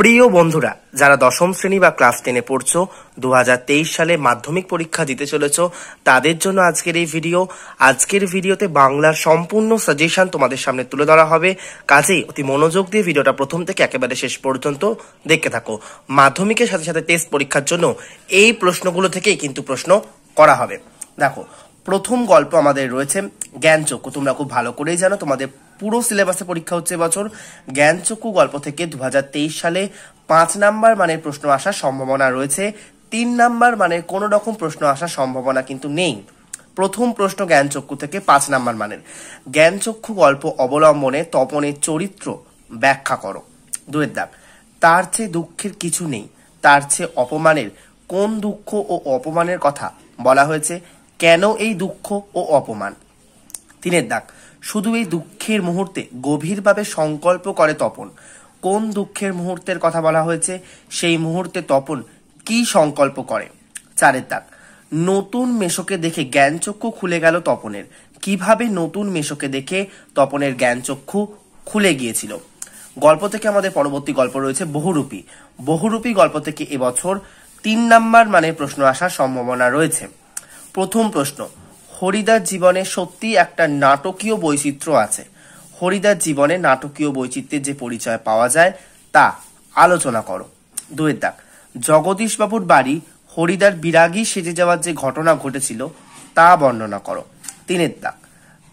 প্রিয় বন্ধুরা যারা দশম শ্রেণী বা ক্লাস টেনে পড়ছো দু সালে মাধ্যমিক পরীক্ষা দিতে চলেছ তাদের জন্য আজকের এই ভিডিও আজকের ভিডিওতে বাংলার সম্পূর্ণ সাজেশন তোমাদের সামনে তুলে ধরা হবে কাজেই অতি মনোযোগ দিয়ে ভিডিওটা প্রথম থেকে একেবারে শেষ পর্যন্ত দেখতে থাকো মাধ্যমিকের সাথে সাথে টেস্ট পরীক্ষার জন্য এই প্রশ্নগুলো থেকেই কিন্তু প্রশ্ন করা হবে দেখো প্রথম গল্প আমাদের রয়েছে জ্ঞানচক্ষু তোমরা খুব ভালো করেই জানো তোমাদের পুরো সিলেবাসে পরীক্ষা হচ্ছে এবছর জ্ঞানচক্ষু গল্প থেকে দু সালে পাঁচ নাম্বার মানের প্রশ্ন আসার সম্ভাবনা রয়েছে তিন নাম্বার মানের কোনো রকম প্রশ্ন আসার সম্ভাবনা কিন্তু নেই প্রথম প্রশ্ন জ্ঞানচক্ষু থেকে পাঁচ নাম্বার মানের জ্ঞানচক্ষু গল্প অবলম্বনে তপনের চরিত্র ব্যাখ্যা করো দুয়ের দাগ তার চেয়ে দুঃখের কিছু নেই তার চেয়ে অপমানের কোন দুঃখ ও অপমানের কথা বলা হয়েছে কেন এই দুঃখ ও অপমান তিনের দাগ শুধু এই দুঃখের মুহূর্তে গভীরভাবে সংকল্প করে তপন কোন দুঃখের মুহূর্তের কথা বলা হয়েছে সেই মুহূর্তে তপন কি সংকল্প করে চারের দাগ নতুন মেশোকে দেখে জ্ঞানচক্ষু খুলে গেল তপনের কিভাবে নতুন মেশোকে দেখে তপনের জ্ঞানচক্ষু খুলে গিয়েছিল গল্প থেকে আমাদের পরবর্তী গল্প রয়েছে বহুরূপী বহুরূপী গল্প থেকে এবছর তিন নাম্বার মানের প্রশ্ন আসার সম্ভাবনা রয়েছে প্রথম প্রশ্ন হরিদার জীবনে সত্যি একটা নাটকীয় বৈচিত্র্য আছে হরিদার জীবনে নাটকীয় বৈচিত্র্যের যে পরিচয় পাওয়া যায় তা আলোচনা করো দুয়ের দাগ জগদীশবাবুর বাড়ি হরিদার বিরাগী সেজে যাওয়ার যে ঘটনা ঘটেছিল তা বর্ণনা করো তিনের দাগ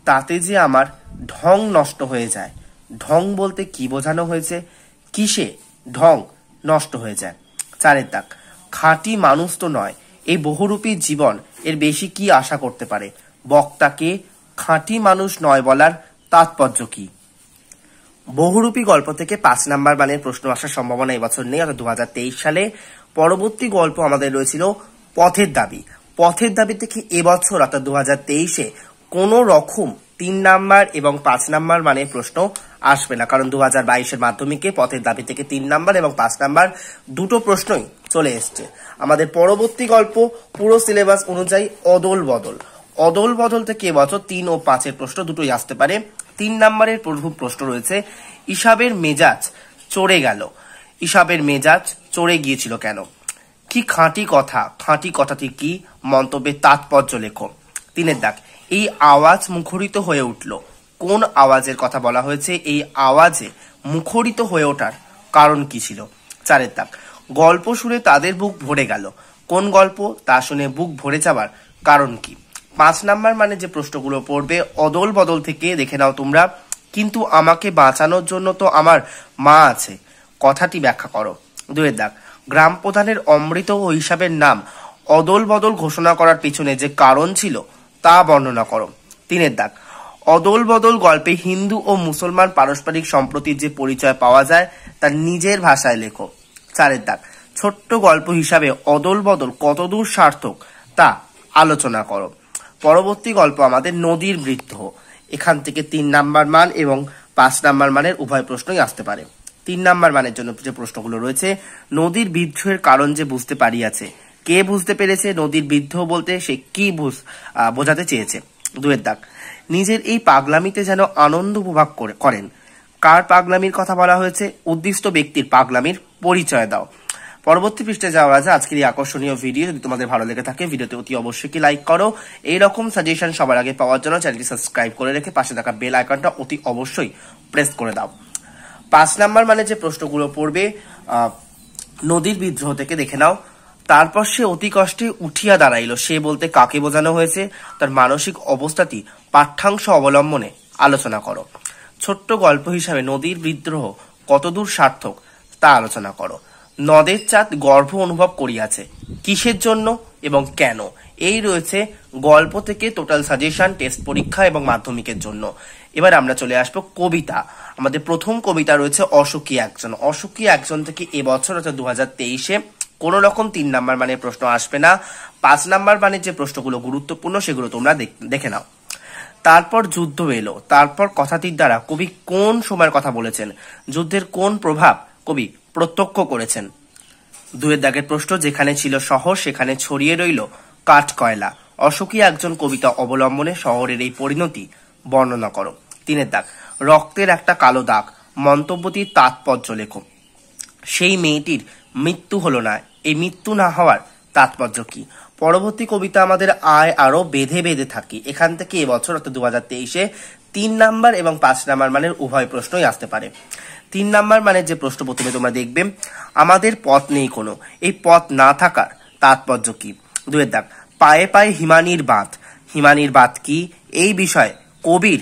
তাতে যে আমার ঢং নষ্ট হয়ে যায় ঢং বলতে কি বোঝানো হয়েছে কিসে ঢং নষ্ট হয়ে যায় চারের দাগ খাঁটি মানুষ তো নয় এই বহুরূপী জীবন এর বেশি কি আশা করতে পারে বক্তাকে খাঁটি মানুষ নয় বলার তাৎপর্য কি বহুরূপী গল্প থেকে পাঁচ নাম্বার মানের প্রশ্ন আসার সম্ভাবনা এবছর নেই অর্থাৎ দু সালে পরবর্তী গল্প আমাদের রয়েছিল পথের দাবি পথের দাবি থেকে এবছর অর্থাৎ দু হাজার তেইশে কোন রকম তিন নাম্বার এবং পাঁচ নাম্বার মানে প্রশ্ন আসবে না কারণ দু হাজার বাইশের মাধ্যমিকে পথের দাবি থেকে তিন নাম্বার এবং পাঁচ নাম্বার দুটো প্রশ্নই চলে এসছে আমাদের পরবর্তী গল্প পুরো সিলেবাস অনুযায়ী অদল বদল অদল বদল থেকে এবছর তিন ও পাঁচের প্রশ্ন দুটোই আসতে পারে তিন নম্বরের প্রভু প্রশ্ন রয়েছে ইসাবের মেজাজ চড়ে গেল ইসাবের মেজাজ চড়ে গিয়েছিল কেন কি খাঁটি কথা খাঁটি কথাটি কি মন্তব্যের তাৎপর্য লেখো তিনের দাগ এই আওয়াজ মুখরিত হয়ে উঠল কোন আওয়াজের কথা বলা হয়েছে এই আওয়াজে মুখরিত হয়ে ওঠার কারণ কি ছিল চারের দাগ গল্প শুনে তাদের বুক ভরে গেল কোন গল্প তা শুনে বুক ভরে যাবার কারণ কি পাঁচ নাম্বার মানে যে প্রশ্নগুলো পড়বে অদল বদল থেকে দেখে নাও তোমরা কিন্তু আমাকে বাঁচানোর জন্য তো আমার মা আছে কথাটি ব্যাখ্যা করো দুয়ের দাগ গ্রাম প্রধানের অমৃত ও হিসাবের নাম অদল বদল ঘোষণা করার পিছনে যে কারণ ছিল তা বর্ণনা করো তিনের দাগ অদল বদল গল্পে হিন্দু ও মুসলমান পারস্পরিক সম্প্রতির যে পরিচয় পাওয়া যায় তা নিজের ভাষায় লেখো চারের দাগ ছোট্ট গল্প হিসাবে অদল বদল কতদূর সার্থক তা আলোচনা করো পরবর্তী গল্প আমাদের নদীর বৃত্ত এখান থেকে তিন নাম্বার মান এবং পাঁচ নাম্বার মানের উভয় প্রশ্নই আসতে পারে তিন নাম্বার মানের জন্য যে প্রশ্নগুলো রয়েছে নদীর বিদ্রোহের কারণ যে বুঝতে পারিয়াছে কে বুঝতে পেরেছে নদীর বিদ্রোহ বলতে সে কি বোঝাতে চেয়েছে দুয়ের দাগ নিজের এই পাগলামিতে যেন আনন্দ উপভোগ করে করেন কার পাগলামির কথা বলা হয়েছে উদ্দিষ্ট ব্যক্তির পাগলামির পরিচয় দাও পরবর্তী পৃষ্ঠে যাওয়ার আছে আজকের এই আকর্ষণীয় ভিডিও যদি তোমাদের ভালো লেগে থাকে ভিডিওতে অতি অবশ্যই কি লাইক করো এইরকম সাজেশন সবার আগে পাওয়ার জন্য চ্যানেলটি সাবস্ক্রাইব করে রেখে পাশে থাকা বেল আইকনটা অতি অবশ্যই প্রেস করে দাও পাঁচ নাম্বার মানে যে প্রশ্নগুলো পড়বে নদীর বিদ্রোহ থেকে দেখে নাও তারপর সে অতি কষ্টে উঠিয়া দাঁড়াইল সে বলতে কাকে বোঝানো হয়েছে তার মানসিক অবস্থাটি পাঠ্যাংশ অবলম্বনে আলোচনা করো ছোট্ট গল্প হিসাবে নদীর বিদ্রোহ কতদূর সার্থক তা আলোচনা করো নদের চাঁদ গর্ভ অনুভব করিয়াছে কিসের জন্য এবং কেন এই রয়েছে গল্প থেকে টোটাল সাজেশন টেস্ট পরীক্ষা এবং মাধ্যমিকের জন্য এবার আমরা চলে আসবো কবিতা আমাদের প্রথম কবিতা রয়েছে অসুখী একজন অসুখী একজন থেকে এবছর অর্থাৎ দু হাজার তেইশে কোনো রকম তিন নাম্বার মানের প্রশ্ন আসবে না পাঁচ নাম্বার মানের যে প্রশ্নগুলো গুরুত্বপূর্ণ সেগুলো তোমরা দেখে নাও তারপর যুদ্ধ এলো তারপর কথাটির দ্বারা কবি কোন সময়ের কথা বলেছেন যুদ্ধের কোন প্রভাব কবি প্রত্যক্ষ করেছেন দুয়ের দাগের প্রশ্ন যেখানে ছিল শহর সেখানে ছড়িয়ে রইল কাঠ কয়লা অশোকী একজন কবিতা অবলম্বনে শহরের এই পরিণতি বর্ণনা করো তিনের দাগ রক্তের একটা কালো দাগ মন্তব্যটি তাৎপর্য লেখো সেই মেয়েটির মৃত্যু হলো না এই মৃত্যু না হওয়ার তাৎপর্য কি পরবর্তী কবিতা আমাদের আয় আরও বেঁধে বেঁধে থাকি এখান থেকে এবছর অর্থাৎ দু হাজার তেইশে তিন নাম্বার এবং পাঁচ নাম্বার মানের উভয় প্রশ্নই আসতে পারে তিন নাম্বার মানে যে প্রশ্ন প্রথমে তোমরা দেখবে আমাদের পথ নেই কোনো এই পথ না থাকার তাৎপর্য কি দুয়ের দাগ পায়ে পায়ে হিমানির বাঁধ হিমানির বাঁধ কি এই বিষয়ে কবির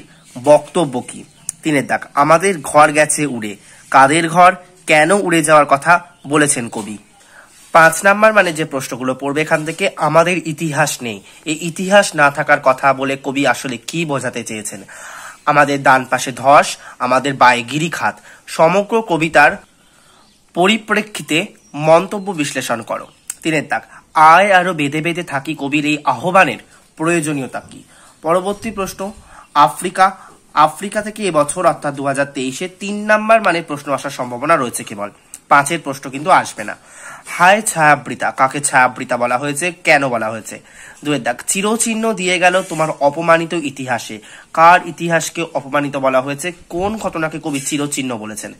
বক্তব্য কি তিনের দাগ আমাদের ঘর গেছে উড়ে কাদের ঘর কেন উড়ে যাওয়ার কথা বলেছেন কবি পাঁচ নাম্বার মানে যে প্রশ্নগুলো পড়বে এখান থেকে আমাদের ইতিহাস নেই এই ইতিহাস না থাকার কথা বলে কবি আসলে কি বোঝাতে চেয়েছেন আমাদের ডান পাশে ধস আমাদের বায়ে খাত সমগ্র কবিতার পরিপ্রেক্ষিতে মন্তব্য বিশ্লেষণ করো তিনের তাক আয় আরো বেঁধে বেঁধে থাকি কবির এই আহ্বানের প্রয়োজনীয়তা কি পরবর্তী প্রশ্ন আফ্রিকা আফ্রিকা থেকে এবছর অর্থাৎ দু হাজার তেইশে তিন নাম্বার মানে প্রশ্ন আসার সম্ভাবনা রয়েছে কেবল পাঁচের প্রশ্ন কিন্তু আসবে না হায় ছায়াবৃতা কাকে ছায়াবৃতা বলা হয়েছে কেন বলা হয়েছে দুয়ের দাগ চিরচিহ্ন দিয়ে গেল তোমার অপমানিত ইতিহাসে কার ইতিহাসকে অপমানিত বলা হয়েছে কোন ঘটনাকে কবি চিরচিহ্ন বলেছেন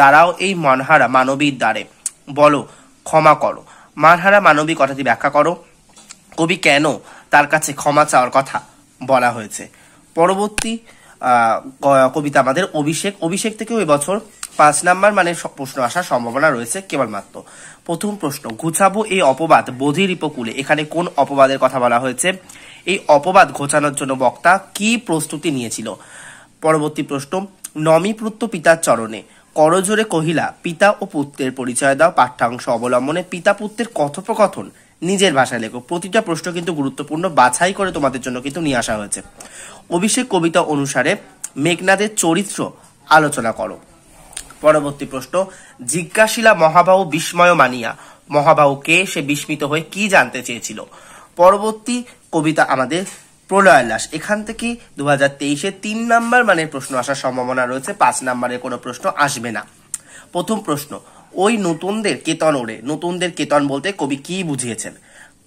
দাঁড়াও এই মানহারা মানবীর দ্বারে বলো ক্ষমা করো মানহারা মানবী কথাটি ব্যাখ্যা করো কবি কেন তার কাছে ক্ষমা চাওয়ার কথা বলা হয়েছে পরবর্তী কবিতা আমাদের অভিষেক অভিষেক থেকেও এবছর পাঁচ নাম্বার মানে প্রশ্ন আসার সম্ভাবনা রয়েছে কেবলমাত্র প্রথম প্রশ্ন ঘুচাবো এই অপবাদ বোধির উপকূলে এখানে কোন অপবাদের কথা বলা হয়েছে এই অপবাদ ঘোচানোর জন্য বক্তা কি প্রস্তুতি নিয়েছিল পরবর্তী প্রশ্ন নমিপুত্র পিতার চরণে করজোরে কহিলা পিতা ও পুত্রের পরিচয় দাও পাঠ্যাংশ অবলম্বনে পিতা পুত্রের কথোপকথন নিজের ভাষায় লেখো প্রতিটা প্রশ্ন কিন্তু গুরুত্বপূর্ণ বাছাই করে তোমাদের জন্য কিন্তু নিয়ে আসা হয়েছে অভিষেক কবিতা অনুসারে মেঘনাদের চরিত্র আলোচনা করো পরবর্তী প্রশ্ন জিজ্ঞাসিলা মহাবাহু বিস্ময় মানিয়া মহাবাহুকে সে বিস্মিত হয়ে কি জানতে চেয়েছিল পরবর্তী কবিতা আমাদের প্রলয়ালাস এখান থেকে দু হাজার তেইশে তিন নাম্বার মানের প্রশ্ন আসার সম্ভাবনা রয়েছে পাঁচ নাম্বারের কোনো প্রশ্ন আসবে না প্রথম প্রশ্ন ওই নতুনদের কেতন ওড়ে নতুনদের কেতন বলতে কবি কি বুঝিয়েছেন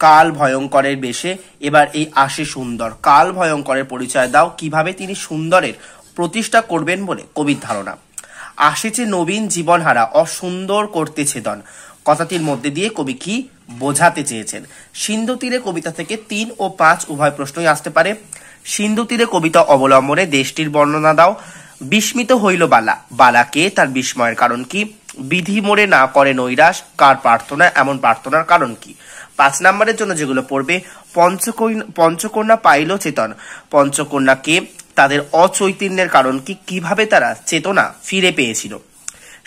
কাল ভয়ঙ্করের বেশে এবার এই আসে সুন্দর কাল ভয়ঙ্করের পরিচয় দাও কিভাবে তিনি সুন্দরের প্রতিষ্ঠা করবেন বলে কবির ধারণা আসেছে নবীন জীবনহারা অসুন্দর করতে ছেদন কথাটির মধ্যে দিয়ে কবি কি বোঝাতে চেয়েছেন সিন্ধু তীরে কবিতা থেকে তিন ও পাঁচ উভয় প্রশ্নই আসতে পারে সিন্ধু তীরে কবিতা অবলম্বনে দেশটির বর্ণনা দাও বিস্মিত হইল বালা বালাকে তার বিস্ময়ের কারণ কি বিধি মোড়ে না করে নৈরাস কার প্রার্থনা এমন প্রার্থনার কারণ কি পাঁচ নম্বরের জন্য যেগুলো পড়বে পঞ্চকন্যা পঞ্চকন্যা পাইল চেতন পঞ্চকন্যাকে তাদের অচৈতন্যের কারণ কি কিভাবে তারা চেতনা ফিরে পেয়েছিল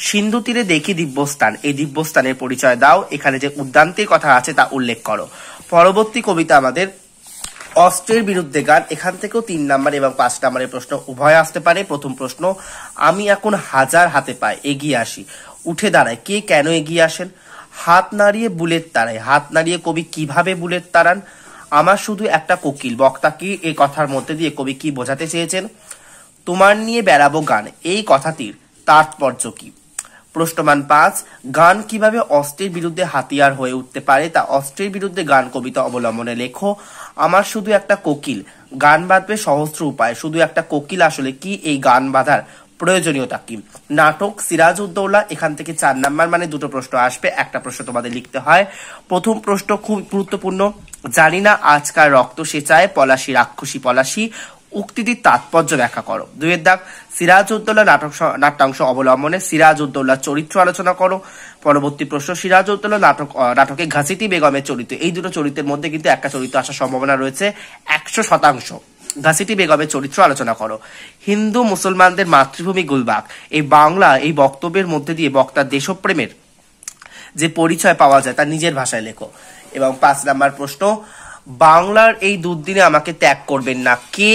সিন্ধু তীরে দেখি দিব্যস্থান এই দিব্যস্থানের পরিচয় দাও এখানে যে উদ্যান্তের কথা আছে তা উল্লেখ করো পরবর্তী কবিতা আমাদের অস্ত্রের বিরুদ্ধে গান এখান থেকেও তিন নাম্বার এবং পাঁচ নাম্বারের প্রশ্ন উভয় আসতে পারে প্রথম প্রশ্ন আমি এখন হাজার হাতে পাই এগিয়ে আসি উঠে দাঁড়ায় কে কেন এগিয়ে আসেন হাত নাড়িয়ে বুলেট তাড়ায় হাত নাড়িয়ে কবি কিভাবে বুলেট তাড়ান আমার শুধু একটা কোকিল বক্তা কি এই কথার মধ্যে দিয়ে কবি কি বোঝাতে চেয়েছেন তোমার নিয়ে বেড়াবো গান এই কথাটির তাৎপর্য কি প্রশ্নমান পাঁচ গান কিভাবে অস্ত্রের বিরুদ্ধে হাতিয়ার হয়ে উঠতে পারে তা অস্ত্রের বিরুদ্ধে গান কবিতা অবলম্বনে লেখো আমার শুধু একটা কোকিল গান বাঁধবে সহস্র উপায় শুধু একটা কোকিল আসলে কি এই গান বাঁধার প্রয়োজনীয়তা কি নাটক সিরাজ উদ্দৌলা এখান থেকে চার নাম্বার মানে দুটো প্রশ্ন আসবে একটা প্রশ্ন তোমাদের লিখতে হয় প্রথম প্রশ্ন খুব গুরুত্বপূর্ণ জানি না আজকার রক্ত সেচায় পলাশি রাক্ষসী পলাশি উক্তিটির তাৎপর্য ব্যাখ্যা করো দুয়ের দাগ সিরাজউদ্দৌলা নাটক নাট্যাংশ অবলম্বনে সিরাজউদ্দৌলার চরিত্র আলোচনা করো পরবর্তী প্রশ্ন সিরাজ উদ্দৌলা নাটক নাটকে ঘাসিটি বেগমের চরিত্র এই দুটো চরিত্রের মধ্যে কিন্তু একটা চরিত্র আসার সম্ভাবনা রয়েছে একশো শতাংশ ঘাসিটি বেগমের চরিত্র আলোচনা করো হিন্দু মুসলমানদের মাতৃভূমি গুলবাগ এই বাংলা এই বক্তব্যের মধ্যে দিয়ে বক্তার দেশপ্রেমের যে পরিচয় পাওয়া যায় তা নিজের ভাষায় লেখো এবং পাঁচ নাম্বার প্রশ্ন বাংলার এই দুর্দিনে আমাকে ত্যাগ করবেন না কে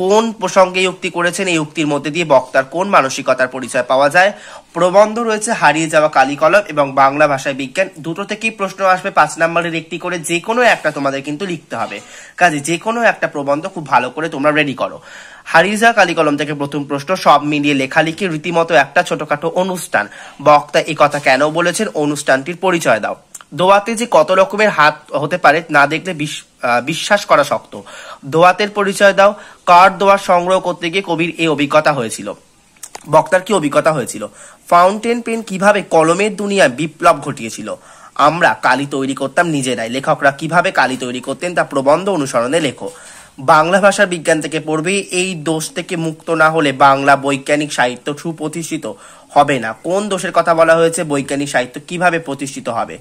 কোন প্রসঙ্গে উক্তি করেছেন এই উক্তির মধ্যে দিয়ে বক্তার কোন মানসিকতার পরিচয় পাওয়া যায় প্রবন্ধ রয়েছে হারিয়ে যাওয়া কালিকলম এবং বাংলা ভাষায় বিজ্ঞান দুটো থেকেই প্রশ্ন আসবে পাঁচ নাম্বারের একটি করে যে কোনো একটা তোমাদের কিন্তু লিখতে হবে কাজে যে কোনো একটা প্রবন্ধ খুব ভালো করে তোমরা রেডি করো হারিয়ে যাওয়া কালিকলম থেকে প্রথম প্রশ্ন সব মিলিয়ে লেখালেখি রীতিমতো একটা ছোটখাটো অনুষ্ঠান বক্তা এ কথা কেন বলেছেন অনুষ্ঠানটির পরিচয় দাও দোয়াতে যে কত রকমের হাত হতে পারে না দেখলে বিশ্বাস করা শক্ত দোয়াতের পরিচয় দাও কার দোয়া সংগ্রহ করতে গিয়ে কবির এই অভিজ্ঞতা হয়েছিল বক্তার কি অভিজ্ঞতা হয়েছিল ফাউন্টেন পেন কিভাবে কলমের দুনিয়ায় বিপ্লব ঘটিয়েছিল আমরা কালি তৈরি করতাম নিজেরাই লেখকরা কিভাবে কালি তৈরি করতেন তা প্রবন্ধ অনুসরণে লেখো বাংলা ভাষার বিজ্ঞান থেকে পড়বে এই দোষ থেকে মুক্ত না হলে বাংলা বৈজ্ঞানিক সাহিত্য সুপ্রতিষ্ঠিত হবে না কোন দোষের কথা বলা হয়েছে বৈজ্ঞানিক সাহিত্য কিভাবে প্রতিষ্ঠিত হবে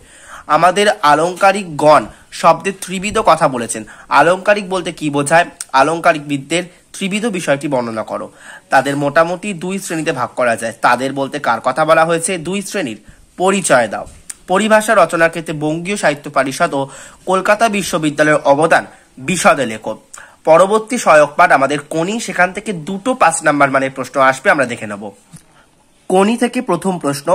আমাদের আলংকারিক গণ শব্দের ত্রিবিধ কথা বলেছেন আলংকারিক বলতে কি বোঝায় আলংকারিক বিদ্যের ত্রিবিধ বিষয়টি বর্ণনা করো তাদের মোটামুটি দুই শ্রেণীতে ভাগ করা যায় তাদের বলতে কার কথা বলা হয়েছে দুই শ্রেণীর পরিচয় দাও পরিভাষা রচনার ক্ষেত্রে বঙ্গীয় সাহিত্য পরিষদ ও কলকাতা বিশ্ববিদ্যালয়ের অবদান বিশদে লেখো পরবর্তী সহায়ক পাঠ আমাদের কোনি সেখান থেকে দুটো পাঁচ নাম্বার মানের প্রশ্ন আসবে আমরা দেখে নেবো কোনি থেকে প্রথম প্রশ্ন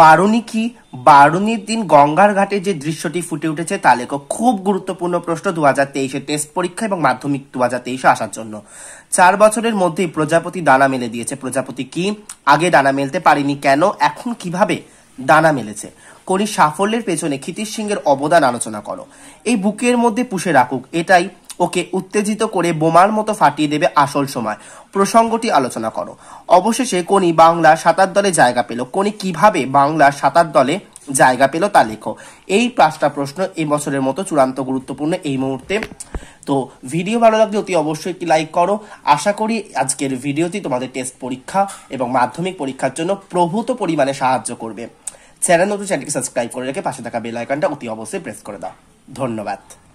বারুণী কি বারুণীর দিন গঙ্গার ঘাটে যে দৃশ্যটি ফুটে উঠেছে তা লেখক খুব গুরুত্বপূর্ণ প্রশ্ন দু হাজার তেইশে টেস্ট পরীক্ষা এবং মাধ্যমিক দু হাজার তেইশে আসার জন্য চার বছরের মধ্যেই প্রজাপতি দানা মেলে দিয়েছে প্রজাপতি কি আগে দানা মেলতে পারিনি কেন এখন কিভাবে দানা মেলেছে কনি সাফল্যের পেছনে ক্ষিতির সিংহের অবদান আলোচনা করো এই বুকের মধ্যে পুষে রাখুক এটাই ওকে উত্তেজিত করে বোমার মতো ফাটিয়ে দেবে আসল সময় প্রসঙ্গটি আলোচনা করো অবশেষে কোনি বাংলা সাঁতার দলে জায়গা পেল কোনি কিভাবে বাংলা সাঁতার দলে জায়গা পেল তা লেখো এই পাঁচটা প্রশ্ন এই বছরের মতো চূড়ান্ত গুরুত্বপূর্ণ এই মুহূর্তে তো ভিডিও ভালো লাগলে অতি অবশ্যই একটি লাইক করো আশা করি আজকের ভিডিওটি তোমাদের টেস্ট পরীক্ষা এবং মাধ্যমিক পরীক্ষার জন্য প্রভূত পরিমাণে সাহায্য করবে চ্যানেল নতুন চ্যানেলকে সাবস্ক্রাইব করে রেখে পাশে থাকা বেল আইকনটা অতি অবশ্যই প্রেস করে দাও ধন্যবাদ